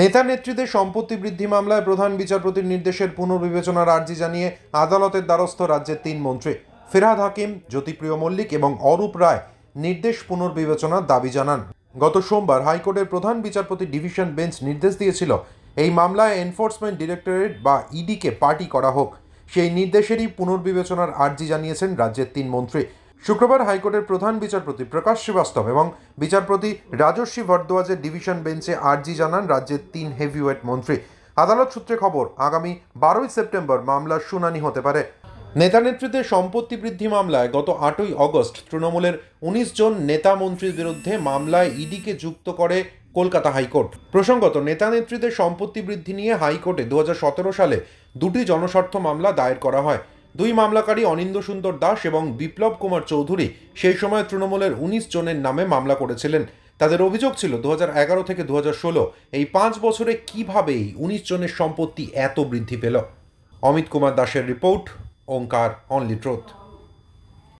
নেতা নেত্রীদের সম্পত্তি বৃদ্ধি মামলায় প্রধান বিচারপতির নির্দেশের পুনর্বিবেচনার আর্জি জানিয়ে আদালতের দ্বারস্থ রাজ্যের তিন মন্ত্রী ফেরাদ হাকিম জ্যোতিপ্রিয় মল্লিক এবং অরূপ রায় নির্দেশ পুনর্বিবেচনার দাবি জানান গত সোমবার হাইকোর্টের প্রধান বিচারপতি ডিভিশন বেঞ্চ নির্দেশ দিয়েছিল এই মামলায় এনফোর্সমেন্ট ডিরেক্টরেট বা ইডিকে পার্টি করা হোক সেই নির্দেশেরই পুনর্বিবেচনার আর্জি জানিয়েছেন রাজ্যের তিন মন্ত্রী শুক্রবার হাইকোর্টের প্রধান বিচারপতি প্রকাশ শ্রীবাস্তব এবং বিচারপতি রাজস্বী ভরদ্বাজের ডিভিশন বেঞ্চে আর্জি জানান রাজ্যের তিন হেভিওয়েট মন্ত্রী আদালত সূত্রে খবর আগামী বারোই সেপ্টেম্বর মামলার শুনানি হতে পারে নেতা নেতৃত্বে সম্পত্তি বৃদ্ধি মামলায় গত আটই অগস্ট তৃণমূলের উনিশ জন নেতা মন্ত্রীর বিরুদ্ধে মামলায় ইডিকে যুক্ত করে কলকাতা হাইকোর্ট প্রসঙ্গত নেতা নেতৃত্বে সম্পত্তি বৃদ্ধি নিয়ে হাইকোর্টে দু সালে দুটি জনস্বার্থ মামলা দায়ের করা হয় দুই মামলাকারী অনিন্দ সুন্দর দাস এবং বিপ্লব কুমার চৌধুরী সেই সময় তৃণমূলের উনিশ জনের নামে মামলা করেছিলেন তাদের অভিযোগ ছিল দু এগারো থেকে দু এই পাঁচ বছরে কিভাবে এই উনিশ জনের সম্পত্তি এত বৃদ্ধি পেল অমিত কুমার দাসের রিপোর্ট ওঙ্কার অনলি ট্রোথ